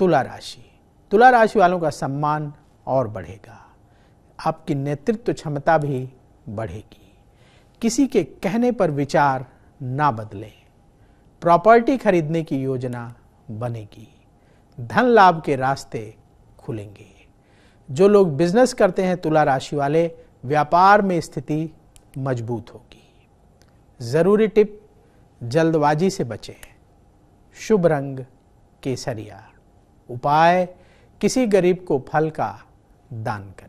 तुला राशि तुला राशि वालों का सम्मान और बढ़ेगा आपकी नेतृत्व क्षमता भी बढ़ेगी किसी के कहने पर विचार ना बदलें प्रॉपर्टी खरीदने की योजना बनेगी धन लाभ के रास्ते खुलेंगे जो लोग बिजनेस करते हैं तुला राशि वाले व्यापार में स्थिति मजबूत होगी ज़रूरी टिप जल्दबाजी से बचें शुभ रंग केसरिया उपाय किसी गरीब को फल का दान करें